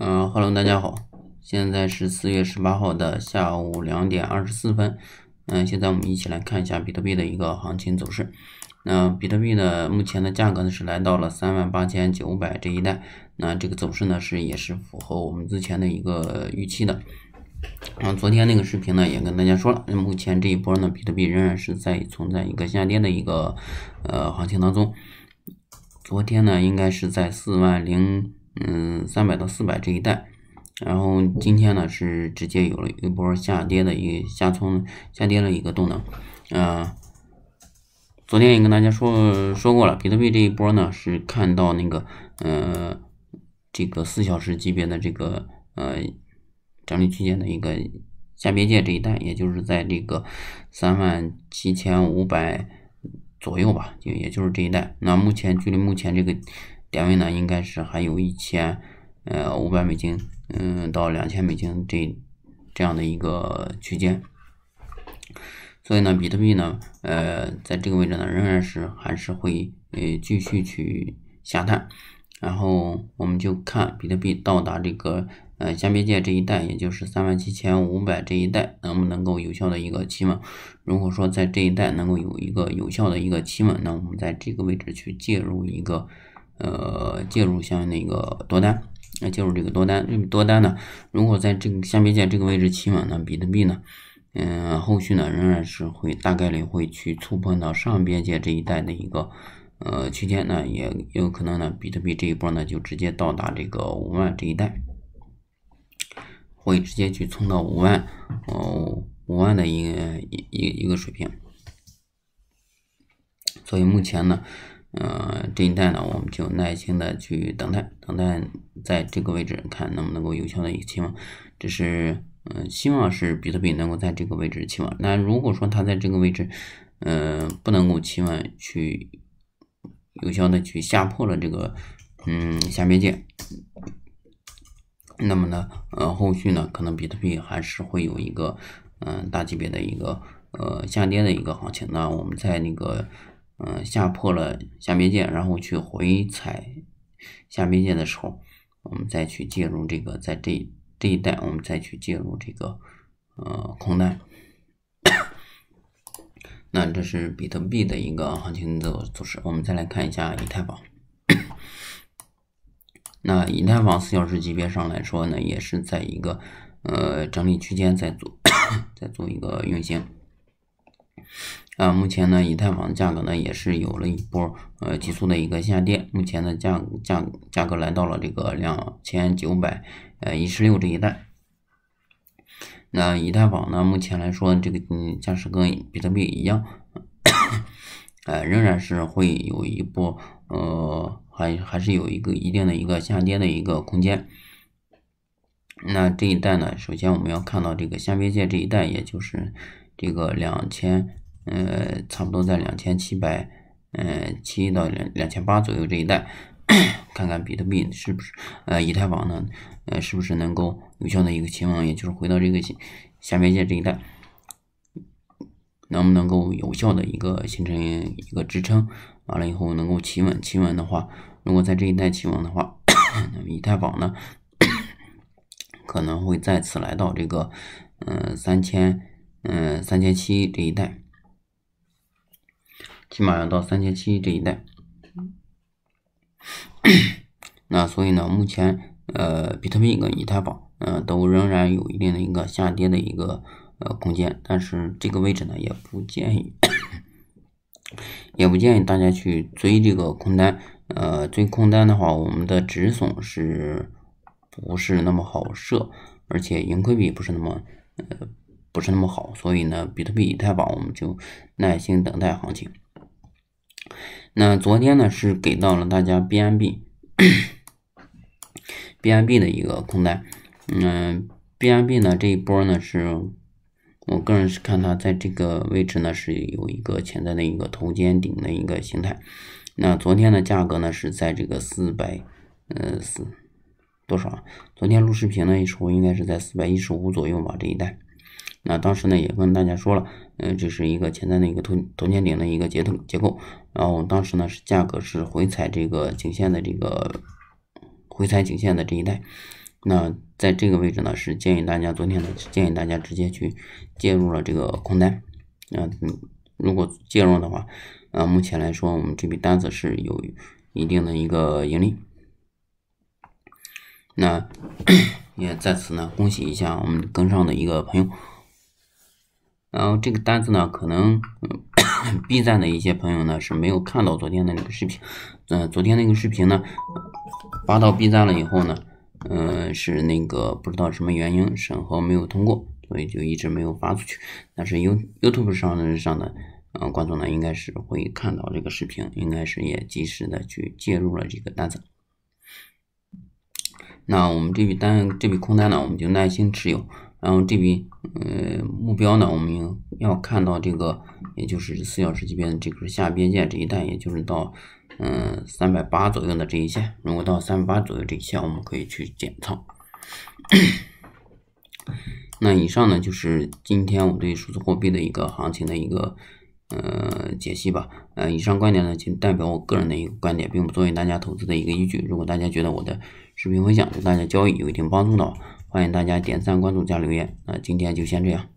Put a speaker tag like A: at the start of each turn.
A: 嗯，Hello，大家好，现在是四月十八号的下午两点二十四分。嗯，现在我们一起来看一下比特币的一个行情走势。那比特币呢，目前的价格呢是来到了三万八千九百这一带。那这个走势呢是也是符合我们之前的一个预期的。嗯，昨天那个视频呢也跟大家说了，目前这一波呢，比特币仍然是在存在一个下跌的一个呃行情当中。昨天呢，应该是在四万零。嗯，三百到四百这一带，然后今天呢是直接有了一波下跌的一下冲下跌的一个动能啊。昨天也跟大家说说过了，比特币这一波呢是看到那个呃这个四小时级别的这个呃整理区间的一个下边界这一带，也就是在这个三万七千五百左右吧，就也就是这一带。那目前距离目前这个。点位呢，应该是还有一千，呃，五百美金，嗯，到两千美金这这样的一个区间，所以呢，比特币呢，呃，在这个位置呢，仍然是还是会呃继续去下探，然后我们就看比特币到达这个呃下边界这一带，也就是三万七千五百这一带，能不能够有效的一个企稳。如果说在这一带能够有一个有效的一个企稳，那我们在这个位置去介入一个。呃，介入像那个多单，来介入这个多单。那么多单呢，如果在这个下边界这个位置企稳呢，比特币呢，嗯，后续呢仍然是会大概率会去触碰到上边界这一带的一个呃区间呢，也有可能呢，比特币这一波呢就直接到达这个五万这一带，会直接去冲到五万，哦，五万的一个一一个水平。所以目前呢。嗯，这一带呢，我们就耐心的去等待，等待在这个位置看能不能够有效的一个期望，这是嗯，希望是比特币能够在这个位置期望。那如果说它在这个位置，嗯，不能够期望去有效的去下破了这个嗯下边界，那么呢，呃，后续呢，可能比特币还是会有一个嗯大级别的一个呃下跌的一个行情。那我们在那个。嗯，下破了下边界，然后去回踩下边界的时候，我们再去介入这个，在这这一带，我们再去介入这个呃空单。那这是比特币的一个行情的走势，我们再来看一下以太坊。那以太坊四小时级别上来说呢，也是在一个呃整理区间，在做 在做一个运行。啊，目前呢，以太坊价格呢也是有了一波呃急速的一个下跌，目前的价价价格来到了这个两千九百呃一十六这一带。那以太坊呢，目前来说，这个嗯，价是跟比特币一样，呃仍然是会有一波呃，还还是有一个一定的一个下跌的一个空间。那这一带呢，首先我们要看到这个下边界这一带，也就是。这个两千，呃，差不多在两千七百，嗯，七到两两千八左右这一带，看看比特币是不是，呃，以太坊呢，呃，是不是能够有效的一个期望，也就是回到这个下边界这一带，能不能够有效的一个形成一个支撑？完了以后能够企稳，企稳的话，如果在这一带企稳的话，那么以太坊呢，可能会再次来到这个，嗯，三千。嗯，三千七这一带，起码要到三千七这一带。那所以呢，目前呃，比特币跟以太坊，嗯，都仍然有一定的一个下跌的一个呃空间。但是这个位置呢，也不建议，也不建议大家去追这个空单。呃，追空单的话，我们的止损是不是那么好设？而且盈亏比不是那么呃。不是那么好，所以呢，比特币、以太坊，我们就耐心等待行情。那昨天呢，是给到了大家 BNB，BNB 的一个空单。嗯，BNB 呢这一波呢是，我个人是看它在这个位置呢是有一个潜在的一个头肩顶的一个形态。那昨天的价格呢是在这个四百，呃四多少？昨天录视频的时候应该是在四百一十五左右吧这一带。那当时呢也跟大家说了，嗯，这是一个前端的一个头头肩顶的一个结构结构，然后当时呢是价格是回踩这个颈线的这个回踩颈线的这一带，那在这个位置呢是建议大家昨天呢建议大家直接去介入了这个空单，啊，如果介入的话，啊，目前来说我们这笔单子是有一定的一个盈利，那 也在此呢恭喜一下我们跟上的一个朋友。然后这个单子呢，可能 B 站的一些朋友呢是没有看到昨天的那个视频。嗯，昨天那个视频呢发到 B 站了以后呢，嗯，是那个不知道什么原因审核没有通过，所以就一直没有发出去。但是 U YouTube 上的上的，嗯，观众呢应该是会看到这个视频，应该是也及时的去介入了这个单子。那我们这笔单这笔空单呢，我们就耐心持有。然后这边呃目标呢，我们要看到这个，也就是四小时级别的这个下边界这一带，也就是到嗯三百八左右的这一线。如果到三百八左右这一线，我们可以去减仓。那以上呢，就是今天我对数字货币的一个行情的一个呃解析吧。呃，以上观点呢仅代表我个人的一个观点，并不作为大家投资的一个依据。如果大家觉得我的视频分享对大家交易有一定帮助的话，欢迎大家点赞、关注加留言。那今天就先这样。